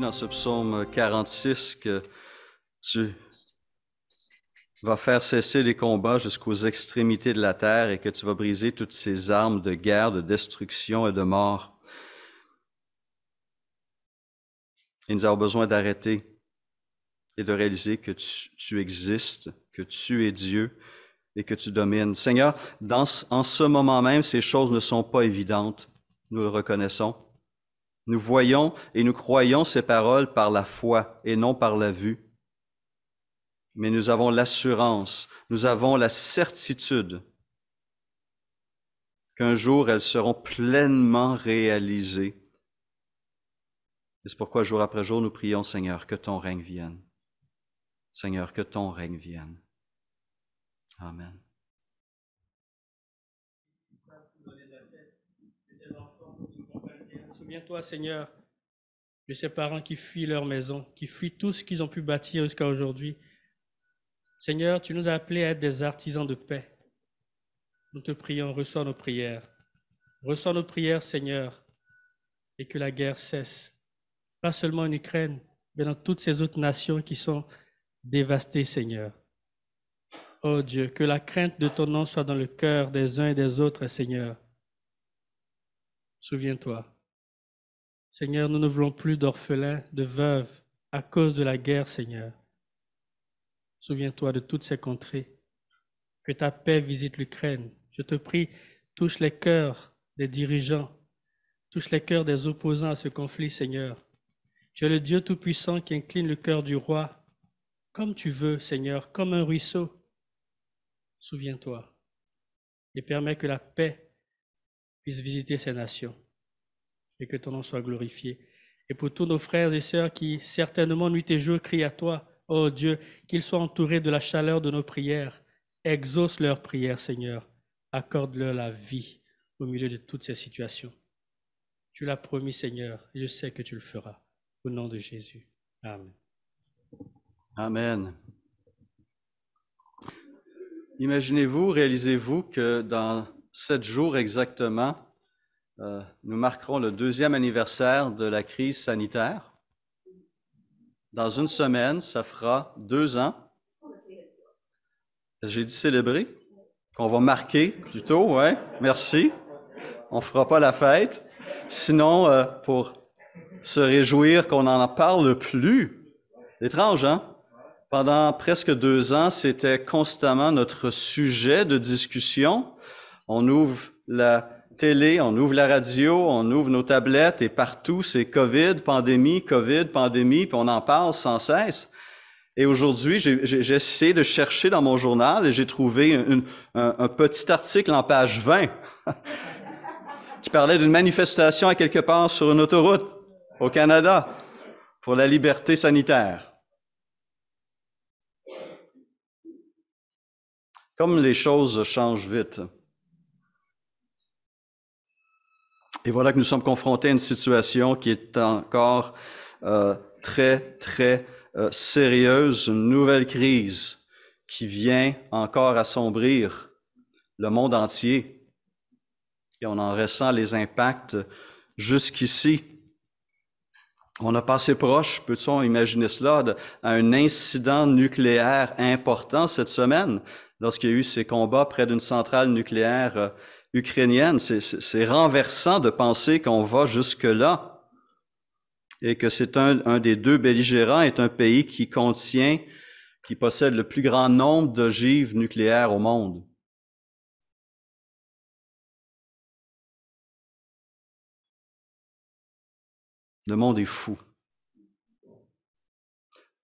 dans ce psaume 46 que tu vas faire cesser les combats jusqu'aux extrémités de la terre et que tu vas briser toutes ces armes de guerre, de destruction et de mort. Et nous avons besoin d'arrêter et de réaliser que tu, existes, que tu es Dieu et que tu domines. Seigneur, dans, en ce moment même, ces choses ne sont pas évidentes, nous le reconnaissons. Nous voyons et nous croyons ces paroles par la foi et non par la vue. Mais nous avons l'assurance, nous avons la certitude qu'un jour elles seront pleinement réalisées. C'est pourquoi jour après jour nous prions, Seigneur, que ton règne vienne. Seigneur, que ton règne vienne. Amen souviens toi, Seigneur, de ces parents qui fuient leur maison, qui fuient tout ce qu'ils ont pu bâtir jusqu'à aujourd'hui. Seigneur, tu nous as appelés à être des artisans de paix. Nous te prions, reçois nos prières. Reçois nos prières, Seigneur, et que la guerre cesse. Pas seulement en Ukraine, mais dans toutes ces autres nations qui sont dévastées, Seigneur. Oh Dieu, que la crainte de ton nom soit dans le cœur des uns et des autres, Seigneur. Souviens-toi, Seigneur, nous ne voulons plus d'orphelins, de veuves, à cause de la guerre, Seigneur. Souviens-toi de toutes ces contrées. Que ta paix visite l'Ukraine. Je te prie, touche les cœurs des dirigeants, touche les cœurs des opposants à ce conflit, Seigneur. Tu es le Dieu Tout-Puissant qui incline le cœur du roi, comme tu veux, Seigneur, comme un ruisseau. Souviens-toi et permets que la paix puisse visiter ces nations et que ton nom soit glorifié. Et pour tous nos frères et sœurs qui, certainement, nuit et jour, crient à toi, ô Dieu, qu'ils soient entourés de la chaleur de nos prières. Exauce leurs prières, Seigneur. Accorde-leur la vie au milieu de toutes ces situations. Tu l'as promis, Seigneur, et je sais que tu le feras. Au nom de Jésus. Amen. Amen. Imaginez-vous, réalisez-vous que dans sept jours exactement, euh, nous marquerons le deuxième anniversaire de la crise sanitaire. Dans une semaine, ça fera deux ans. J'ai dit célébrer, qu'on va marquer plutôt, ouais. Merci. On fera pas la fête. Sinon, euh, pour se réjouir qu'on n'en parle plus. Étrange, hein? Pendant presque deux ans, c'était constamment notre sujet de discussion. On ouvre la, télé, on ouvre la radio, on ouvre nos tablettes et partout, c'est COVID, pandémie, COVID, pandémie, puis on en parle sans cesse. Et aujourd'hui, j'ai essayé de chercher dans mon journal et j'ai trouvé un, un, petit article en page 20 qui parlait d'une manifestation à quelque part sur une autoroute au Canada pour la liberté sanitaire. Comme les choses changent vite. Et voilà que nous sommes confrontés à une situation qui est encore euh, très, très euh, sérieuse, une nouvelle crise qui vient encore assombrir le monde entier. Et on en ressent les impacts jusqu'ici. On a passé proche, peut-on imaginer cela, à un incident nucléaire important cette semaine, lorsqu'il y a eu ces combats près d'une centrale nucléaire euh, ukrainienne. C'est renversant de penser qu'on va jusque-là et que c'est un, des deux belligérants est un pays qui contient, qui possède le plus grand nombre d'ogives nucléaires au monde. Le monde est fou.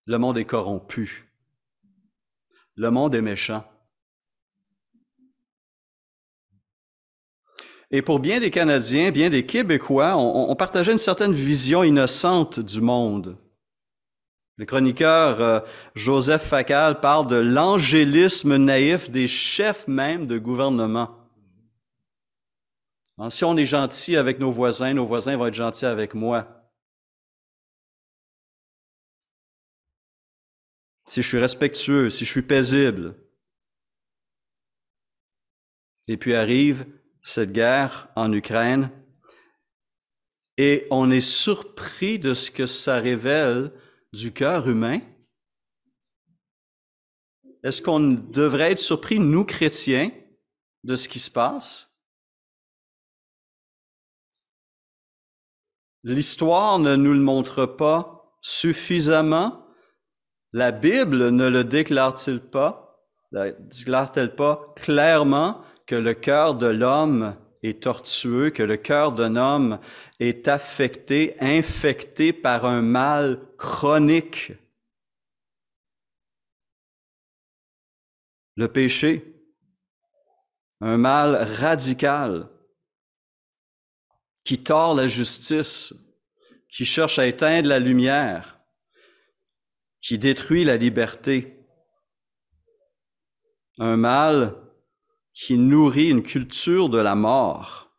Le monde est corrompu. Le monde est méchant. Et pour bien des Canadiens, bien des Québécois, on, partageait une certaine vision innocente du monde. Le chroniqueur euh, Joseph Facal parle de l'angélisme naïf des chefs même de gouvernement. Hein, si on est gentil avec nos voisins, nos voisins vont être gentils avec moi. Si je suis respectueux, si je suis paisible. Et puis arrive cette guerre en Ukraine et on est surpris de ce que ça révèle du cœur humain. Est-ce qu'on devrait être surpris, nous chrétiens, de ce qui se passe? L'histoire ne nous le montre pas suffisamment. La Bible ne le déclare-t-il pas? Déclare-t-elle pas clairement que le cœur de l'homme est tortueux, que le cœur d'un homme est affecté, infecté par un mal chronique. Le péché, un mal radical qui tord la justice, qui cherche à éteindre la lumière, qui détruit la liberté. Un mal qui nourrit une culture de la mort.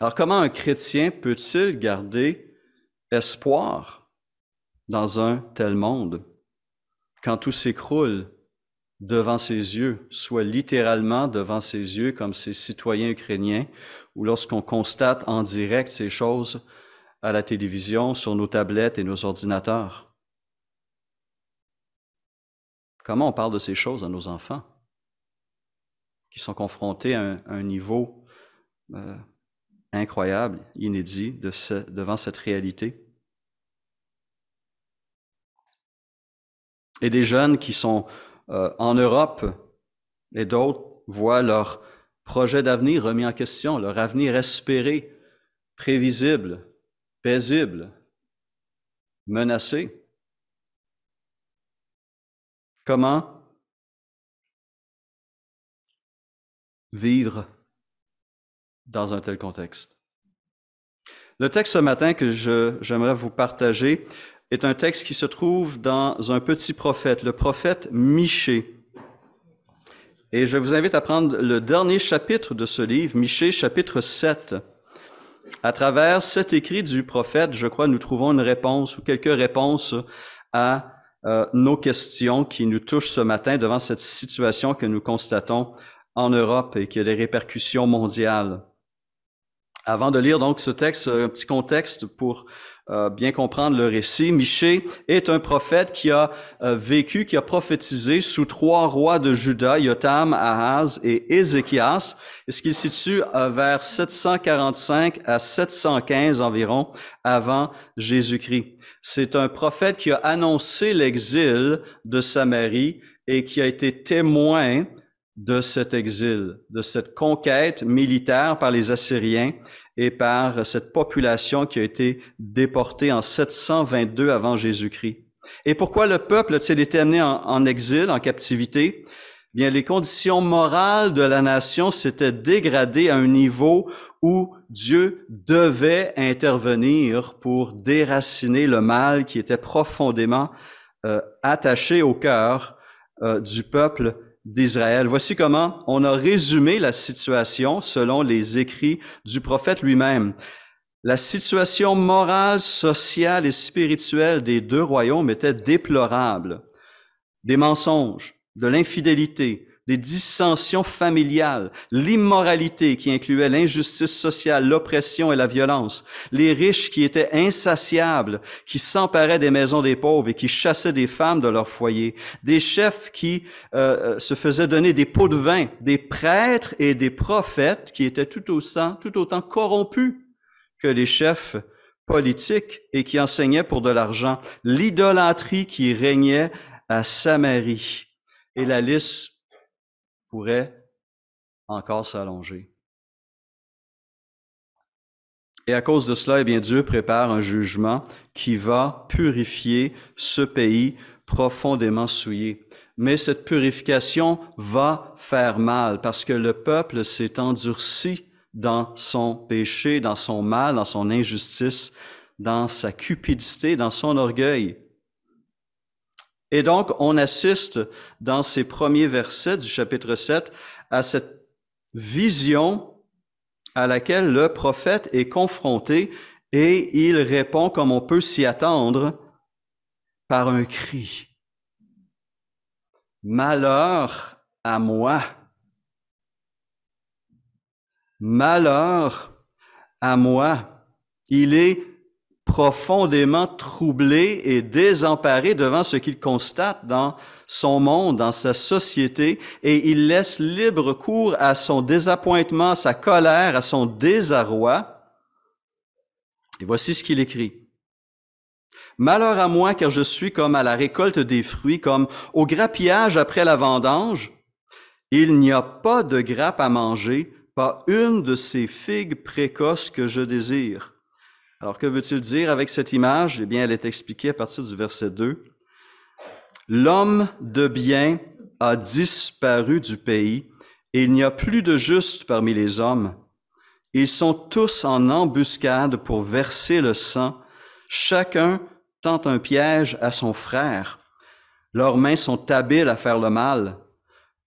Alors comment un chrétien peut-il garder espoir dans un tel monde quand tout s'écroule devant ses yeux, soit littéralement devant ses yeux comme ces citoyens ukrainiens, ou lorsqu'on constate en direct ces choses à la télévision, sur nos tablettes et nos ordinateurs? Comment on parle de ces choses à nos enfants qui sont confrontés à un, niveau euh, incroyable, inédit, devant cette réalité? Et des jeunes qui sont euh, en Europe et d'autres voient leur projet d'avenir remis en question, leur avenir espéré, prévisible, paisible, menacé. Comment vivre dans un tel contexte? Le texte ce matin que j'aimerais vous partager est un texte qui se trouve dans un petit prophète, le prophète Miché. Et je vous invite à prendre le dernier chapitre de ce livre, Miché, chapitre 7. À travers cet écrit du prophète, je crois, nous trouvons une réponse ou quelques réponses à euh, nos questions qui nous touchent ce matin devant cette situation que nous constatons en Europe et qui a des répercussions mondiales. Avant de lire donc ce texte, un petit contexte pour euh, bien comprendre le récit, Michée est un prophète qui a euh, vécu, qui a prophétisé sous trois rois de Juda, Yotam, Ahaz et Ézéchias, et ce se situe euh, vers 745 à 715 environ avant Jésus-Christ. C'est un prophète qui a annoncé l'exil de Samarie et qui a été témoin de cet exil, de cette conquête militaire par les Assyriens et par cette population qui a été déportée en 722 avant Jésus-Christ. Et pourquoi le peuple a-t-il été amené en, exil, en captivité? Bien, les conditions morales de la nation s'étaient dégradées à un niveau où Dieu devait intervenir pour déraciner le mal qui était profondément euh, attaché au cœur euh, du peuple d'Israël. Voici comment on a résumé la situation selon les écrits du prophète lui-même. La situation morale, sociale et spirituelle des deux royaumes était déplorable. Des mensonges, de l'infidélité, des dissensions familiales, l'immoralité qui incluait l'injustice sociale, l'oppression et la violence, les riches qui étaient insatiables, qui s'emparaient des maisons des pauvres et qui chassaient des femmes de leur foyer, des chefs qui euh, euh, se faisaient donner des pots de vin, des prêtres et des prophètes qui étaient tout autant, tout autant corrompus que les chefs politiques et qui enseignaient pour de l'argent, l'idolâtrie qui régnait à Samarie. Et la liste pourrait encore s'allonger. Et à cause de cela, eh bien, Dieu prépare un jugement qui va purifier ce pays profondément souillé. Mais cette purification va faire mal parce que le peuple s'est endurci dans son péché, dans son mal, dans son injustice, dans sa cupidité, dans son orgueil. Et donc, on assiste dans ces premiers versets du chapitre 7 à cette vision à laquelle le prophète est confronté et il répond comme on peut s'y attendre par un cri. Malheur à moi. Malheur à moi. Il est profondément troublé et désemparé devant ce qu'il constate dans son monde, dans sa société, et il laisse libre cours à son désappointement, à sa colère, à son désarroi. Et voici ce qu'il écrit. Malheur à moi, car je suis comme à la récolte des fruits, comme au grappillage après la vendange. Il n'y a pas de grappe à manger, pas une de ces figues précoces que je désire. Alors, que veut-il dire avec cette image? Eh bien, elle est expliquée à partir du verset 2. L'homme de bien a disparu du pays, et il n'y a plus de juste parmi les hommes. Ils sont tous en embuscade pour verser le sang. Chacun tend un piège à son frère. Leurs mains sont habiles à faire le mal.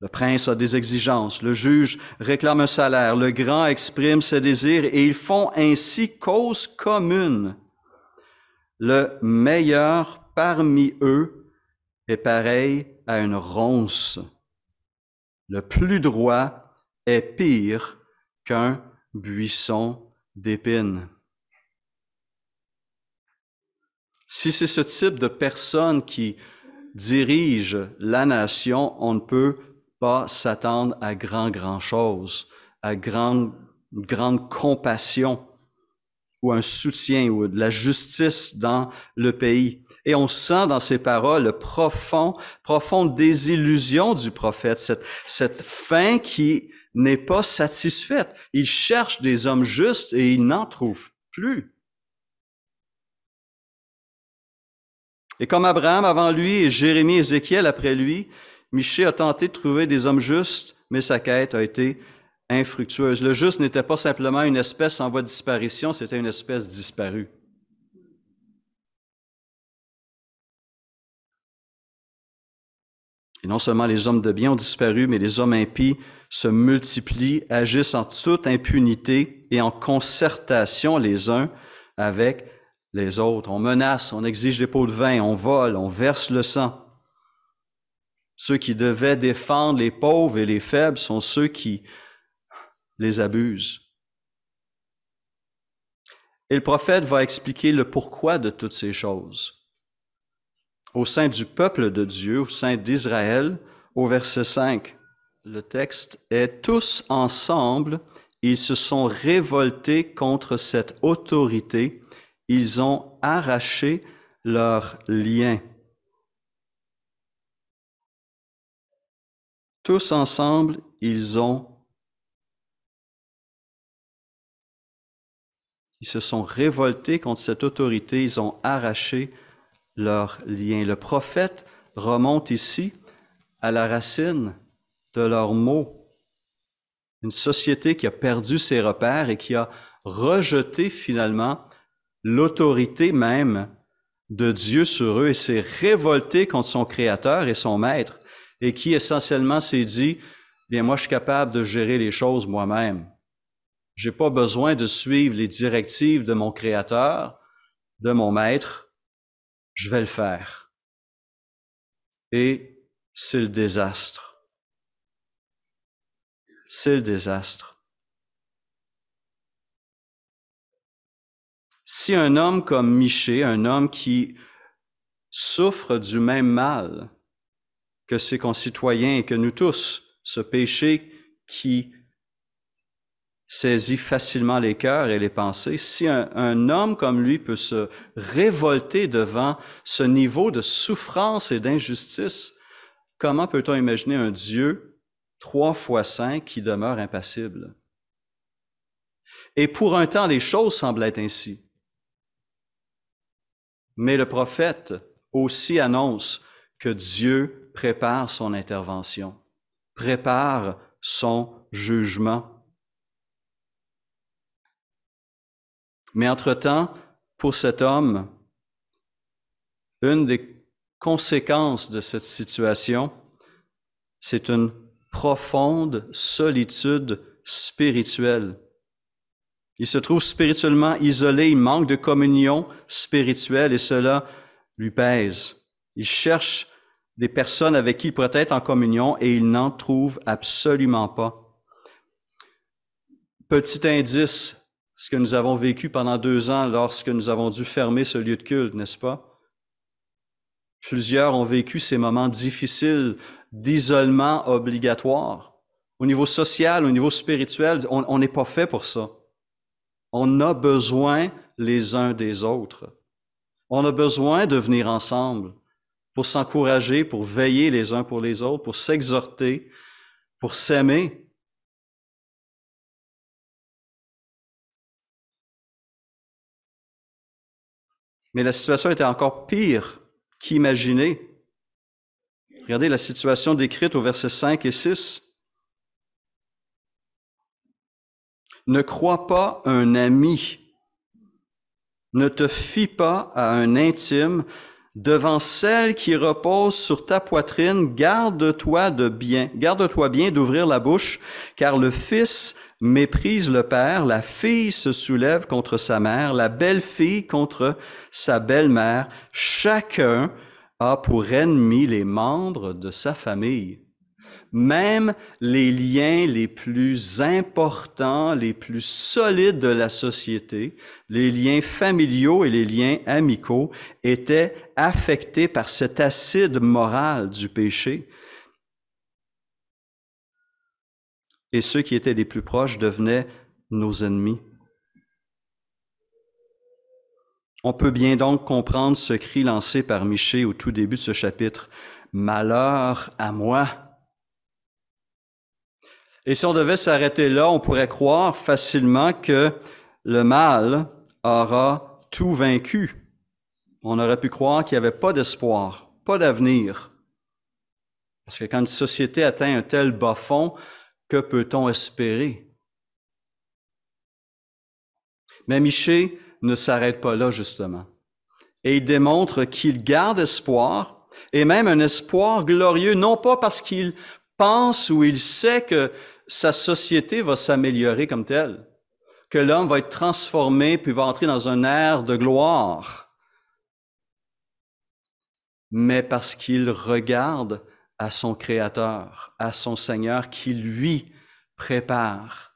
Le prince a des exigences, le juge réclame un salaire, le grand exprime ses désirs et ils font ainsi cause commune. Le meilleur parmi eux est pareil à une ronce. Le plus droit est pire qu'un buisson d'épines. Si c'est ce type de personne qui dirige la nation, on ne peut pas s'attendre à grand, grand chose, à grande, grande compassion ou un soutien ou de la justice dans le pays. Et on sent dans ces paroles le profond, profonde désillusion du prophète, cette, cette fin qui n'est pas satisfaite. Il cherche des hommes justes et il n'en trouve plus. Et comme Abraham avant lui et Jérémie et Ézéchiel après lui, Miché a tenté de trouver des hommes justes, mais sa quête a été infructueuse. Le juste n'était pas simplement une espèce en voie de disparition, c'était une espèce disparue. Et non seulement les hommes de bien ont disparu, mais les hommes impies se multiplient, agissent en toute impunité et en concertation les uns avec les autres. On menace, on exige des pots de vin, on vole, on verse le sang. Ceux qui devaient défendre les pauvres et les faibles sont ceux qui les abusent. Et le prophète va expliquer le pourquoi de toutes ces choses. Au sein du peuple de Dieu, au sein d'Israël, au verset 5, le texte est tous ensemble, ils se sont révoltés contre cette autorité, ils ont arraché leurs liens. Tous ensemble, ils ont... Ils se sont révoltés contre cette autorité, ils ont arraché leur lien. Le prophète remonte ici à la racine de leurs maux, Une société qui a perdu ses repères et qui a rejeté finalement l'autorité même de Dieu sur eux et s'est révoltée contre son Créateur et son Maître et qui essentiellement s'est dit, bien moi je suis capable de gérer les choses moi-même. J'ai pas besoin de suivre les directives de mon créateur, de mon maître. Je vais le faire. Et c'est le désastre. C'est le désastre. Si un homme comme Miché, un homme qui souffre du même mal, que ses concitoyens et que nous tous, ce péché qui saisit facilement les cœurs et les pensées, si un, homme comme lui peut se révolter devant ce niveau de souffrance et d'injustice, comment peut-on imaginer un Dieu trois fois saint qui demeure impassible? Et pour un temps, les choses semblent être ainsi. Mais le prophète aussi annonce que Dieu prépare son intervention, prépare son jugement. Mais entre-temps, pour cet homme, une des conséquences de cette situation, c'est une profonde solitude spirituelle. Il se trouve spirituellement isolé, il manque de communion spirituelle et cela lui pèse. Il cherche des personnes avec qui il pourrait être en communion et il n'en trouve absolument pas. Petit indice, ce que nous avons vécu pendant deux ans lorsque nous avons dû fermer ce lieu de culte, n'est-ce pas? Plusieurs ont vécu ces moments difficiles d'isolement obligatoire. Au niveau social, au niveau spirituel, on n'est pas fait pour ça. On a besoin les uns des autres. On a besoin de venir ensemble pour s'encourager, pour veiller les uns pour les autres, pour s'exhorter, pour s'aimer. Mais la situation était encore pire qu'imaginer. Regardez la situation décrite au verset 5 et 6. Ne crois pas un ami. Ne te fie pas à un intime, devant celle qui repose sur ta poitrine, garde-toi de bien, garde-toi bien d'ouvrir la bouche, car le fils méprise le père, la fille se soulève contre sa mère, la belle-fille contre sa belle-mère, chacun a pour ennemi les membres de sa famille. Même les liens les plus importants, les plus solides de la société, les liens familiaux et les liens amicaux, étaient affectés par cet acide moral du péché. Et ceux qui étaient les plus proches devenaient nos ennemis. On peut bien donc comprendre ce cri lancé par Michée au tout début de ce chapitre. Malheur à moi, et si on devait s'arrêter là, on pourrait croire facilement que le mal aura tout vaincu. On aurait pu croire qu'il n'y avait pas d'espoir, pas d'avenir. Parce que quand une société atteint un tel bas fond, que peut-on espérer? Mais Miché ne s'arrête pas là, justement. Et il démontre qu'il garde espoir, et même un espoir glorieux, non pas parce qu'il pense ou il sait que sa société va s'améliorer comme telle, que l'homme va être transformé puis va entrer dans un air de gloire, mais parce qu'il regarde à son Créateur, à son Seigneur qui lui prépare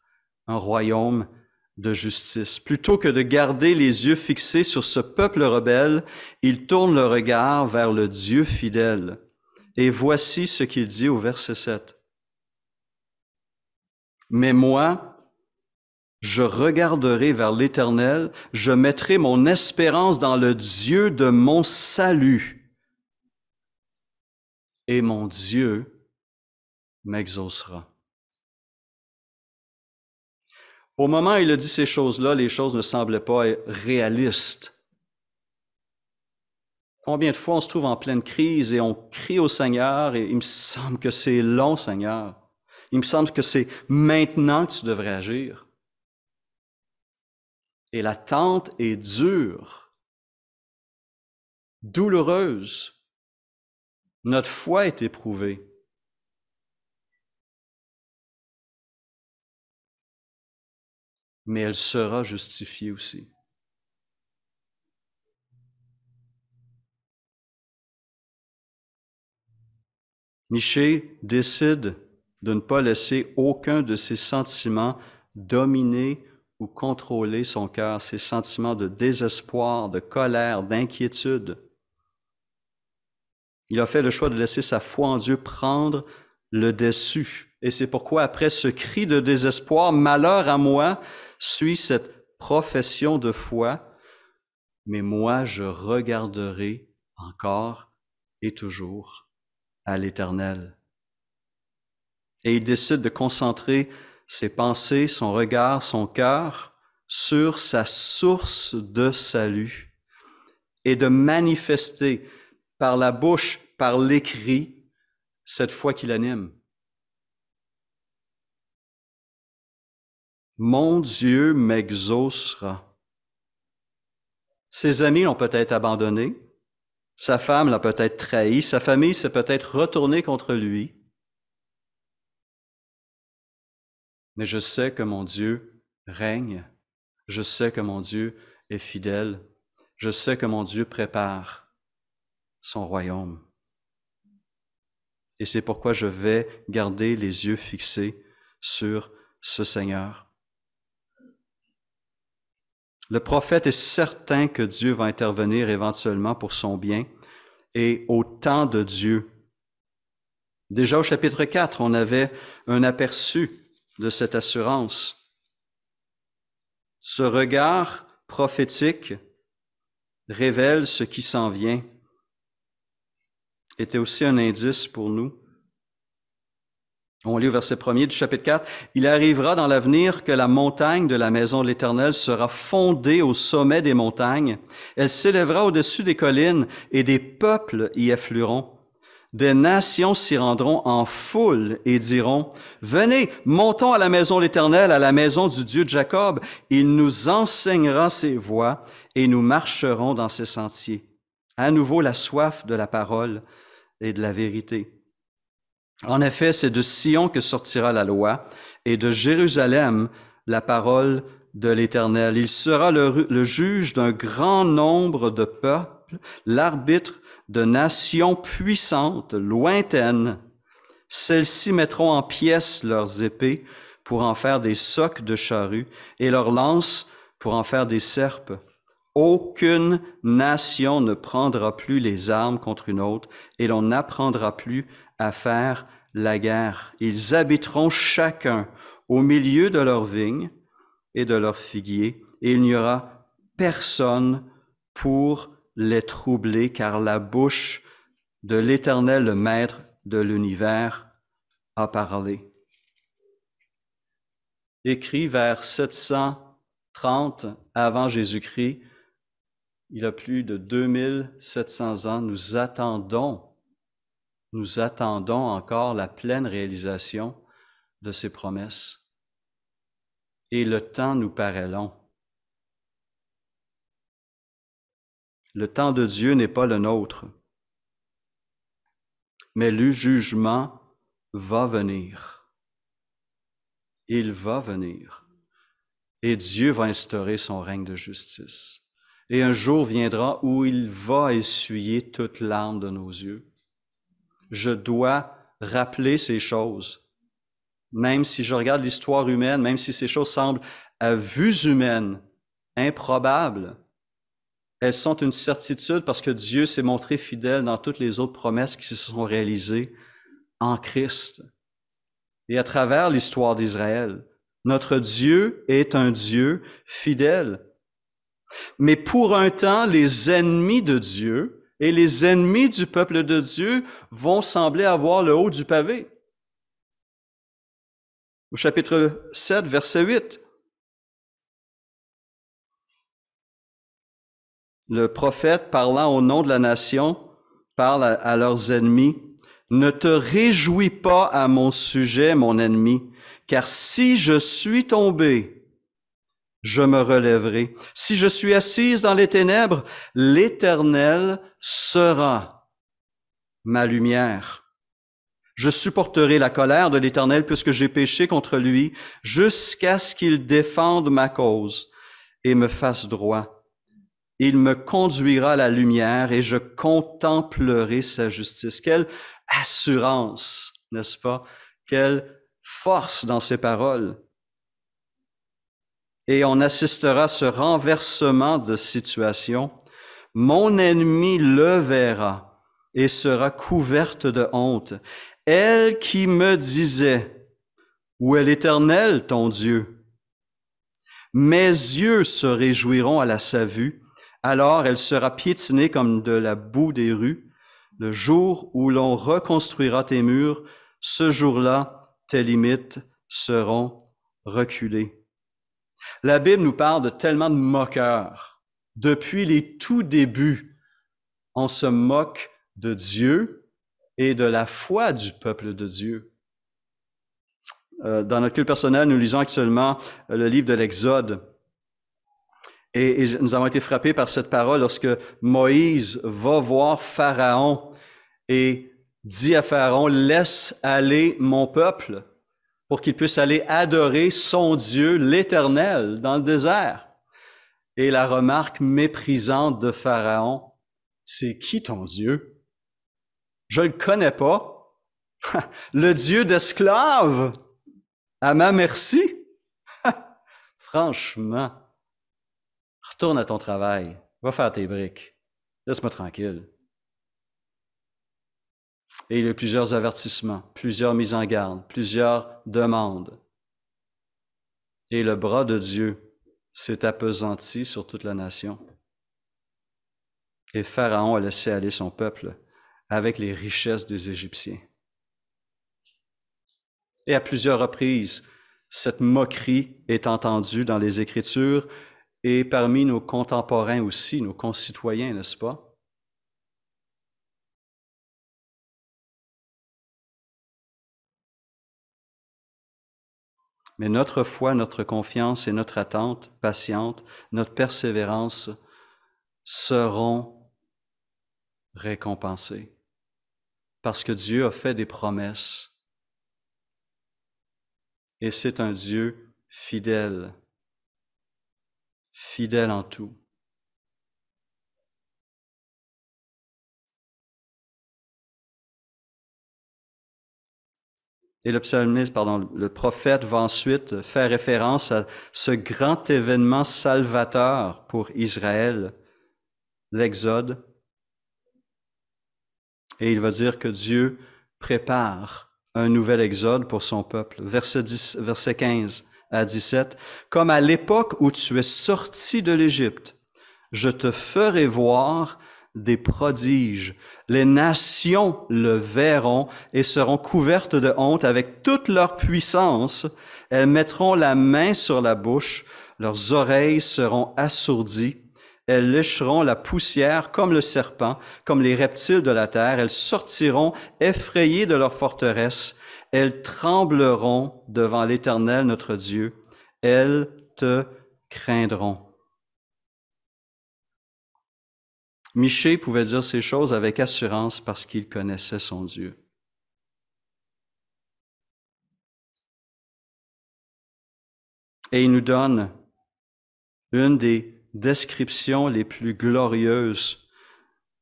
un royaume de justice. Plutôt que de garder les yeux fixés sur ce peuple rebelle, il tourne le regard vers le Dieu fidèle et voici ce qu'il dit au verset 7. Mais moi, je regarderai vers l'Éternel, je mettrai mon espérance dans le Dieu de mon salut. Et mon Dieu m'exaucera. Au moment où il a dit ces choses-là, les choses ne semblaient pas réalistes Combien de fois on se trouve en pleine crise et on crie au Seigneur et il me semble que c'est long, Seigneur. Il me semble que c'est maintenant que tu devrais agir. Et l'attente est dure, douloureuse. Notre foi est éprouvée. Mais elle sera justifiée aussi. Miché décide de ne pas laisser aucun de ses sentiments dominer ou contrôler son cœur, ses sentiments de désespoir, de colère, d'inquiétude. Il a fait le choix de laisser sa foi en Dieu prendre le dessus. Et c'est pourquoi, après ce cri de désespoir, malheur à moi, suit cette profession de foi, mais moi je regarderai encore et toujours à l'Éternel. Et il décide de concentrer ses pensées, son regard, son cœur sur sa source de salut et de manifester par la bouche, par l'écrit, cette foi qui l'anime. Mon Dieu m'exaucera. Ses amis l'ont peut-être abandonné, sa femme l'a peut-être trahi, sa famille s'est peut-être retournée contre lui. Mais je sais que mon Dieu règne, je sais que mon Dieu est fidèle, je sais que mon Dieu prépare son royaume. Et c'est pourquoi je vais garder les yeux fixés sur ce Seigneur. Le prophète est certain que Dieu va intervenir éventuellement pour son bien et au temps de Dieu. Déjà au chapitre 4, on avait un aperçu de cette assurance. Ce regard prophétique révèle ce qui s'en vient, était aussi un indice pour nous on lit au verset premier du chapitre 4, Il arrivera dans l'avenir que la montagne de la maison de l'Éternel sera fondée au sommet des montagnes, elle s'élèvera au-dessus des collines, et des peuples y afflueront. Des nations s'y rendront en foule et diront, Venez, montons à la maison de l'Éternel, à la maison du Dieu de Jacob, il nous enseignera ses voies, et nous marcherons dans ses sentiers. À nouveau la soif de la parole et de la vérité. En effet, c'est de Sion que sortira la loi, et de Jérusalem la parole de l'Éternel. Il sera le, juge d'un grand nombre de peuples, l'arbitre de nations puissantes, lointaines. Celles-ci mettront en pièces leurs épées pour en faire des socs de charrues et leurs lances pour en faire des serpes. Aucune nation ne prendra plus les armes contre une autre et l'on n'apprendra plus à faire la guerre. Ils habiteront chacun au milieu de leurs vignes et de leurs figuiers et il n'y aura personne pour les troubler car la bouche de l'Éternel, le Maître de l'univers, a parlé. Écrit vers 730 avant Jésus-Christ, il a plus de 2700 ans, nous attendons, nous attendons encore la pleine réalisation de ses promesses. Et le temps nous paraît long. Le temps de Dieu n'est pas le nôtre, mais le jugement va venir. Il va venir. Et Dieu va instaurer son règne de justice. Et un jour viendra où il va essuyer toute larme de nos yeux. Je dois rappeler ces choses. Même si je regarde l'histoire humaine, même si ces choses semblent à vue humaines improbables, elles sont une certitude parce que Dieu s'est montré fidèle dans toutes les autres promesses qui se sont réalisées en Christ et à travers l'histoire d'Israël. Notre Dieu est un Dieu fidèle. Mais pour un temps, les ennemis de Dieu et les ennemis du peuple de Dieu vont sembler avoir le haut du pavé. Au chapitre 7, verset 8, le prophète parlant au nom de la nation parle à, leurs ennemis. Ne te réjouis pas à mon sujet, mon ennemi, car si je suis tombé, je me relèverai. Si je suis assise dans les ténèbres, l'Éternel sera ma lumière. Je supporterai la colère de l'Éternel puisque j'ai péché contre lui jusqu'à ce qu'il défende ma cause et me fasse droit. Il me conduira à la lumière et je contemplerai sa justice. Quelle assurance, n'est-ce pas? Quelle force dans ses paroles et on assistera à ce renversement de situation, mon ennemi le verra et sera couverte de honte. Elle qui me disait, Où est l'Éternel, ton Dieu? Mes yeux se réjouiront à la sa vue, alors elle sera piétinée comme de la boue des rues. Le jour où l'on reconstruira tes murs, ce jour-là, tes limites seront reculées. La Bible nous parle de tellement de moqueurs. Depuis les tout débuts, on se moque de Dieu et de la foi du peuple de Dieu. Euh, dans notre culte personnel, nous lisons actuellement euh, le livre de l'Exode. et nous avons été frappés par cette parole lorsque Moïse va voir Pharaon et dit à Pharaon, laisse aller mon peuple pour qu'il puisse aller adorer son Dieu, l'Éternel, dans le désert. Et la remarque méprisante de Pharaon, c'est qui ton Dieu? Je ne le connais pas. le Dieu d'esclave, à ma merci. Franchement, retourne à ton travail, va faire tes briques, laisse-moi tranquille. Et il y a plusieurs avertissements, plusieurs mises en garde, plusieurs demandes. Et le bras de Dieu s'est appesanti sur toute la nation. Et Pharaon a laissé aller son peuple avec les richesses des Égyptiens. Et à plusieurs reprises, cette moquerie est entendue dans les Écritures et parmi nos contemporains aussi, nos concitoyens, n'est-ce pas? Mais notre foi, notre confiance et notre attente patiente, notre persévérance seront récompensées. Parce que Dieu a fait des promesses. Et c'est un Dieu fidèle, fidèle en tout. Et le le prophète va ensuite faire référence à ce grand événement salvateur pour Israël, l'Exode. Et il va dire que Dieu prépare un nouvel exode pour son peuple. Verset, verset 15 à 17. Comme à l'époque où tu es sorti de l'Égypte, je te ferai voir des prodiges. Les nations le verront et seront couvertes de honte avec toute leur puissance. Elles mettront la main sur la bouche, leurs oreilles seront assourdies. Elles lécheront la poussière comme le serpent, comme les reptiles de la terre. Elles sortiront effrayées de leur forteresse. Elles trembleront devant l'Éternel notre Dieu. Elles te craindront. Miché pouvait dire ces choses avec assurance parce qu'il connaissait son Dieu. Et il nous donne une des descriptions les plus glorieuses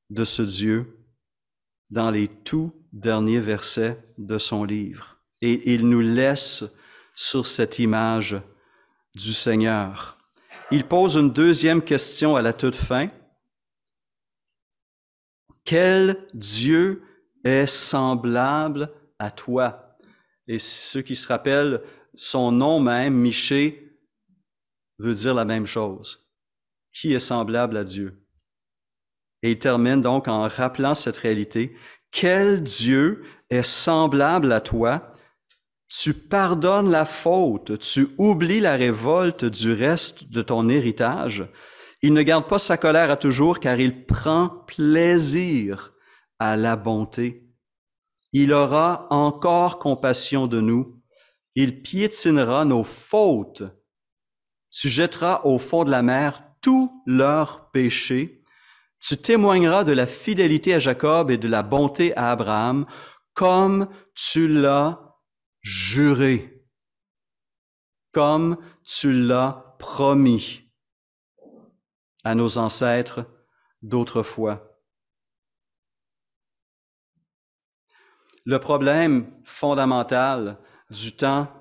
de ce Dieu dans les tout derniers versets de son livre. Et il nous laisse sur cette image du Seigneur. Il pose une deuxième question à la toute fin quel Dieu est semblable à toi? Et ceux qui se rappellent, son nom même, Miché, veut dire la même chose. Qui est semblable à Dieu? Et il termine donc en rappelant cette réalité. Quel Dieu est semblable à toi? Tu pardonnes la faute, tu oublies la révolte du reste de ton héritage, il ne garde pas sa colère à toujours car il prend plaisir à la bonté. Il aura encore compassion de nous. Il piétinera nos fautes. Tu jetteras au fond de la mer tous leurs péchés. Tu témoigneras de la fidélité à Jacob et de la bonté à Abraham, comme tu l'as juré, comme tu l'as promis à nos ancêtres d'autrefois. Le problème fondamental du temps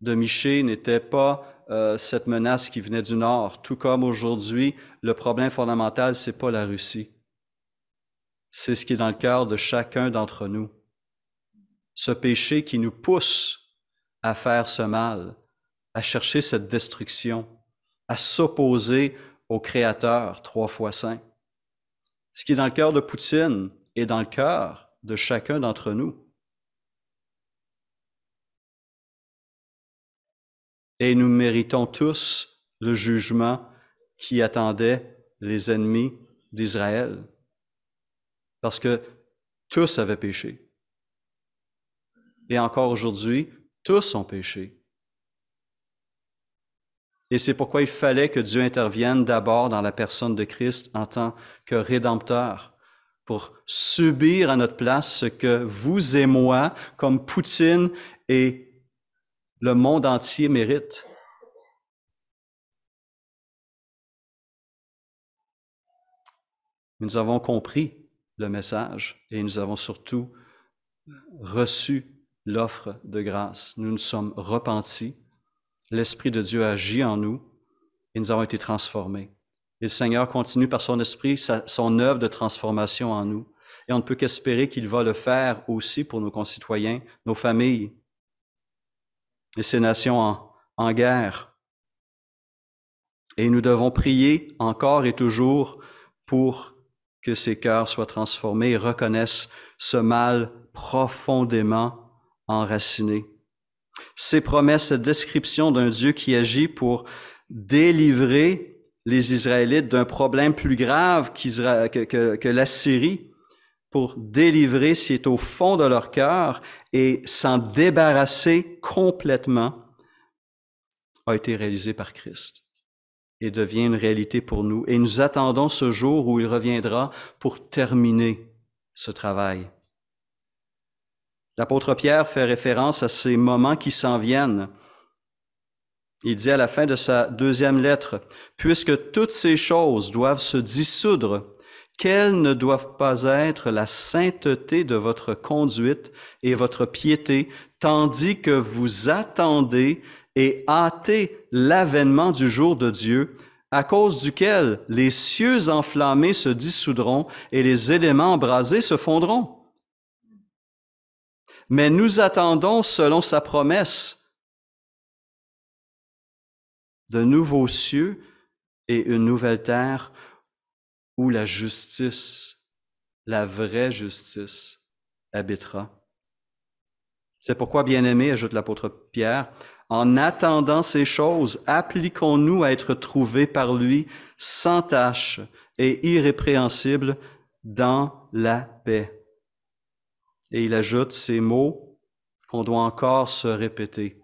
de Miché n'était pas euh, cette menace qui venait du Nord, tout comme aujourd'hui, le problème fondamental, c'est n'est pas la Russie. C'est ce qui est dans le cœur de chacun d'entre nous. Ce péché qui nous pousse à faire ce mal, à chercher cette destruction à s'opposer au Créateur trois fois saint. Ce qui est dans le cœur de Poutine et dans le cœur de chacun d'entre nous. Et nous méritons tous le jugement qui attendait les ennemis d'Israël, parce que tous avaient péché. Et encore aujourd'hui, tous ont péché. Et c'est pourquoi il fallait que Dieu intervienne d'abord dans la personne de Christ en tant que Rédempteur pour subir à notre place ce que vous et moi, comme Poutine et le monde entier, méritent. nous avons compris le message et nous avons surtout reçu l'offre de grâce. Nous nous sommes repentis l'Esprit de Dieu agit en nous et nous avons été transformés. Et le Seigneur continue par son esprit son œuvre de transformation en nous. Et on ne peut qu'espérer qu'il va le faire aussi pour nos concitoyens, nos familles et ces nations en, en guerre. Et nous devons prier encore et toujours pour que ces cœurs soient transformés et reconnaissent ce mal profondément enraciné ces promesses, cette description d'un Dieu qui agit pour délivrer les Israélites d'un problème plus grave que, la Syrie, pour délivrer ce qui est au fond de leur cœur et s'en débarrasser complètement, a été réalisé par Christ et devient une réalité pour nous. Et nous attendons ce jour où il reviendra pour terminer ce travail. L'apôtre Pierre fait référence à ces moments qui s'en viennent. Il dit à la fin de sa deuxième lettre, Puisque toutes ces choses doivent se dissoudre, quelles ne doivent pas être la sainteté de votre conduite et votre piété, tandis que vous attendez et hâtez l'avènement du jour de Dieu, à cause duquel les cieux enflammés se dissoudront et les éléments brasés se fondront mais nous attendons, selon sa promesse, de nouveaux cieux et une nouvelle terre où la justice, la vraie justice, habitera. C'est pourquoi, bien aimé ajoute l'apôtre Pierre, en attendant ces choses, appliquons-nous à être trouvés par lui sans tache et irrépréhensible dans la paix et il ajoute ces mots qu'on doit encore se répéter.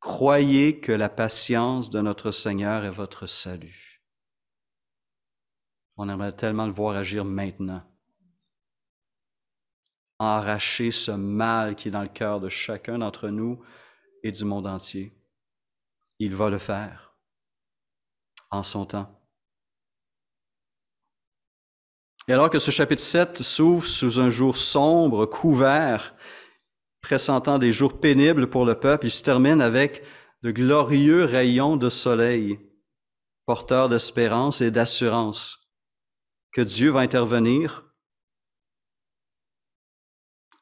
Croyez que la patience de notre Seigneur est votre salut. On aimerait tellement le voir agir maintenant. Arracher ce mal qui est dans le cœur de chacun d'entre nous et du monde entier. Il va le faire en son temps. Et alors que ce chapitre 7 s'ouvre sous un jour sombre, couvert, pressentant des jours pénibles pour le peuple, il se termine avec de glorieux rayons de soleil, porteurs d'espérance et d'assurance que Dieu va intervenir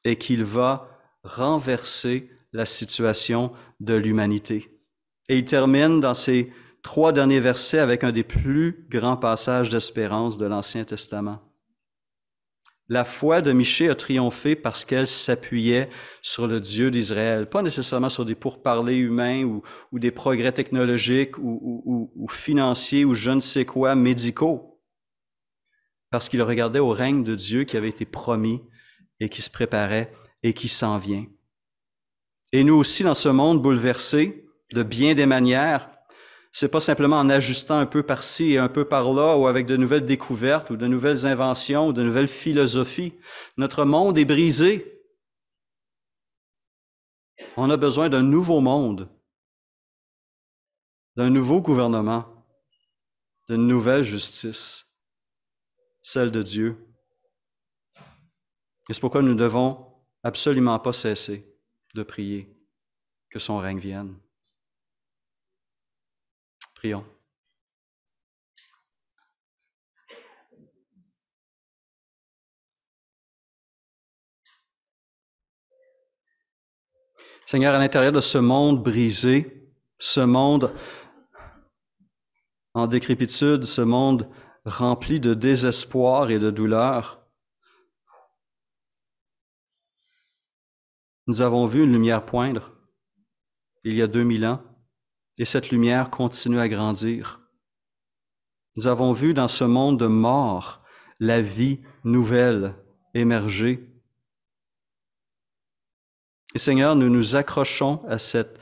et qu'il va renverser la situation de l'humanité. Et il termine dans ces trois derniers versets avec un des plus grands passages d'espérance de l'Ancien Testament. La foi de Michée a triomphé parce qu'elle s'appuyait sur le Dieu d'Israël, pas nécessairement sur des pourparlers humains ou, des progrès technologiques ou, ou, financiers ou je ne sais quoi, médicaux, parce qu'il regardait au règne de Dieu qui avait été promis et qui se préparait et qui s'en vient. Et nous aussi, dans ce monde bouleversé de bien des manières, c'est pas simplement en ajustant un peu par-ci et un peu par-là ou avec de nouvelles découvertes ou de nouvelles inventions ou de nouvelles philosophies. Notre monde est brisé. On a besoin d'un nouveau monde, d'un nouveau gouvernement, d'une nouvelle justice, celle de Dieu. Et c'est pourquoi nous ne devons absolument pas cesser de prier que son règne vienne. Prions. Seigneur, à l'intérieur de ce monde brisé, ce monde en décrépitude, ce monde rempli de désespoir et de douleur, nous avons vu une lumière poindre il y a 2000 ans et cette lumière continue à grandir. Nous avons vu dans ce monde de mort la vie nouvelle émerger. Et Seigneur, nous nous accrochons à cette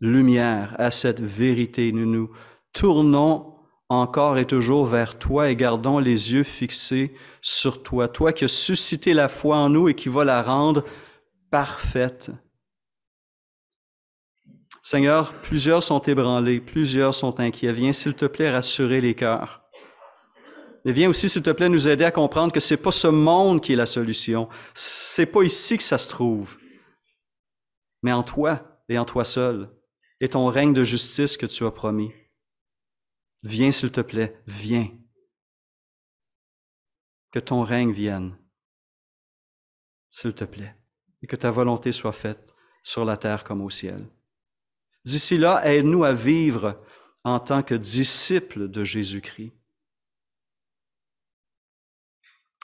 lumière, à cette vérité. Nous nous tournons encore et toujours vers toi et gardons les yeux fixés sur toi, toi qui as suscité la foi en nous et qui va la rendre parfaite. Seigneur, plusieurs sont ébranlés, plusieurs sont inquiets. Viens, s'il te plaît, rassurer les cœurs. Mais viens aussi, s'il te plaît, nous aider à comprendre que c'est pas ce monde qui est la solution. C'est pas ici que ça se trouve. Mais en toi et en toi seul et ton règne de justice que tu as promis. Viens, s'il te plaît, viens. Que ton règne vienne, s'il te plaît, et que ta volonté soit faite sur la terre comme au ciel. D'ici là, aide-nous à vivre en tant que disciples de Jésus-Christ.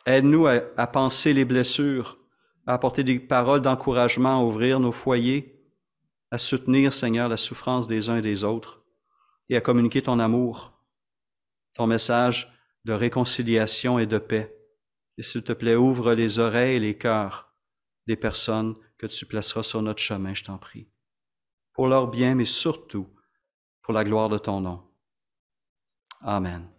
Aide-nous à, penser les blessures, à apporter des paroles d'encouragement, à ouvrir nos foyers, à soutenir, Seigneur, la souffrance des uns et des autres et à communiquer ton amour, ton message de réconciliation et de paix. Et s'il te plaît, ouvre les oreilles et les cœurs des personnes que tu placeras sur notre chemin, je t'en prie pour leur bien, mais surtout pour la gloire de ton nom. Amen.